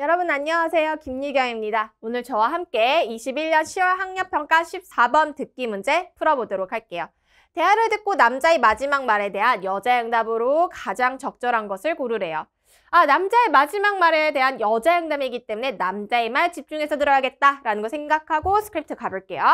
여러분 안녕하세요. 김유경입니다. 오늘 저와 함께 21년 10월 학력평가 14번 듣기 문제 풀어보도록 할게요. 대화를 듣고 남자의 마지막 말에 대한 여자의 응답으로 가장 적절한 것을 고르래요. 아, 남자의 마지막 말에 대한 여자의 응답이기 때문에 남자의 말 집중해서 들어야겠다라는 거 생각하고 스크립트 가볼게요.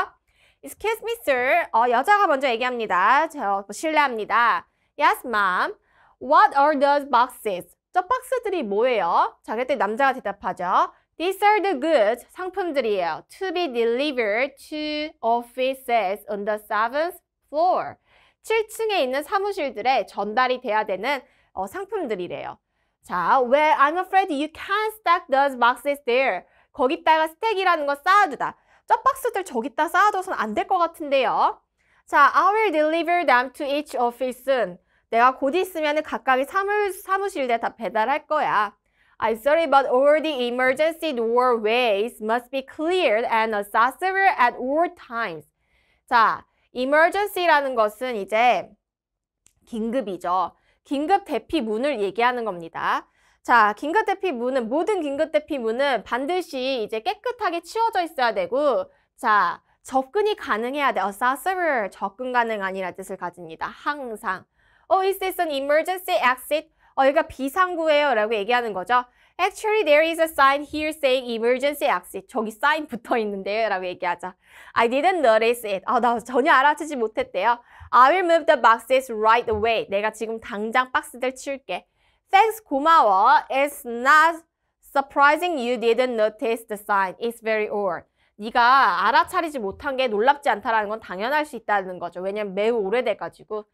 Excuse me, sir. 어, 여자가 먼저 얘기합니다. 저 뭐, 실례합니다. Yes, ma'am. What are those boxes? 저 박스들이 뭐예요? 자, 그때 남자가 대답하죠. These are the goods, 상품들이에요. To be delivered to offices on the seventh floor. 7층에 있는 사무실들에 전달이 돼야 되는 어, 상품들이래요. 자, well, I'm afraid you can't stack those boxes there. 거기다가 스택이라는 거 쌓아두다. 저 박스들 저기다 쌓아둬선 안 될 것 같은데요. 자, I will deliver them to each office soon. 내가 곧 있으면 각각의 사무, 사무실에 다 배달할 거야. i sorry, but all the emergency doorways must be cleared and accessible at all times. 자, emergency라는 것은 이제 긴급이죠. 긴급 대피 문을 얘기하는 겁니다. 자, 긴급 대피 문은 모든 긴급 대피 문은 반드시 이제 깨끗하게 치워져 있어야 되고 자, 접근이 가능해야 돼. accessible 접근 가능한니라는 뜻을 가집니다. 항상 Oh, is this an emergency exit? 어, 여기가 비상구예요 라고 얘기하는 거죠. Actually, there is a sign here saying emergency exit. 저기 사인 붙어 있는데요. 라고 얘기하죠. I didn't notice it. 아, 나 전혀 알아채지 못했대요. I will move the boxes right away. 내가 지금 당장 박스들 치울게. Thanks, 고마워. It's not surprising you didn't notice the sign. It's very odd. 네가 알아차리지 못한 게 놀랍지 않다라는 건 당연할 수 있다는 거죠. 왜냐면 매우 오래돼가지고.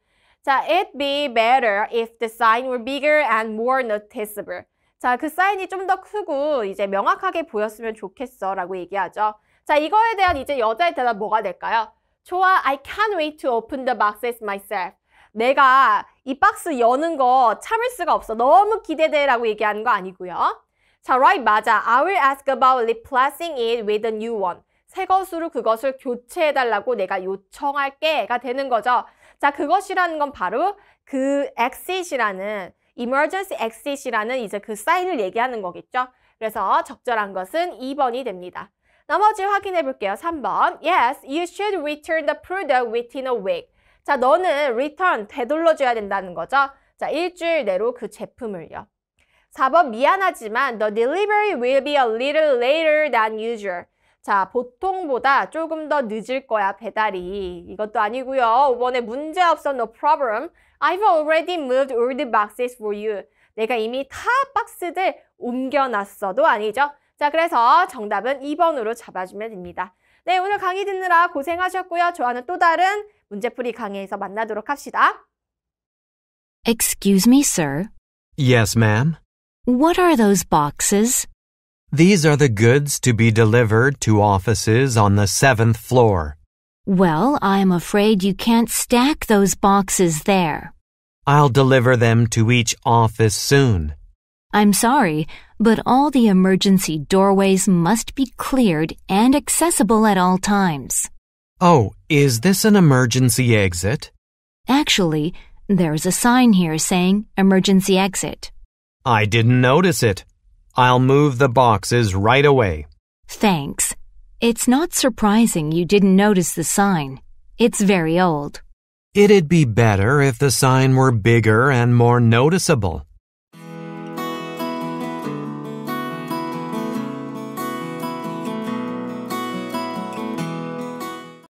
자, it'd be better if the sign were bigger and more noticeable. 자, 그 사인이 좀 더 크고 이제 명확하게 보였으면 좋겠어 라고 얘기하죠. 자, 이거에 대한 이제 여자의 대답 뭐가 될까요? 좋아, I can't wait to open the boxes myself. 내가 이 박스 여는 거 참을 수가 없어. 너무 기대돼 라고 얘기하는 거 아니고요. 자, right, 맞아. I will ask about replacing it with a new one. 새 것으로 그것을 교체해달라고 내가 요청할게 가 되는 거죠. 자, 그것이라는 건 바로 그 exit이라는 emergency exit이라는 이제 그 사인을 얘기하는 거겠죠. 그래서 적절한 것은 2번이 됩니다. 나머지 확인해 볼게요. 3번. Yes, you should return the product within a week. 자, 너는 return, 되돌려줘야 된다는 거죠. 자, 일주일 내로 그 제품을요. 4번 미안하지만 the delivery will be a little later than usual. 자, 보통보다 조금 더 늦을 거야, 배달이. 이것도 아니고요. 이번에 문제 없어, no problem. I've already moved all the boxes for you. 내가 이미 다 박스들 옮겨놨어도 아니죠. 자, 그래서 정답은 2번으로 잡아주면 됩니다. 네, 오늘 강의 듣느라 고생하셨고요. 좋아하는또 다른 문제풀이 강의에서 만나도록 합시다. Excuse me, sir. Yes, ma'am. What are those boxes? These are the goods to be delivered to offices on the seventh floor. Well, I'm afraid you can't stack those boxes there. I'll deliver them to each office soon. I'm sorry, but all the emergency doorways must be cleared and accessible at all times. Oh, is this an emergency exit? Actually, there's a sign here saying emergency exit. I didn't notice it. I'll move the boxes right away. Thanks. It's not surprising you didn't notice the sign. It's very old. It'd be better if the sign were bigger and more noticeable.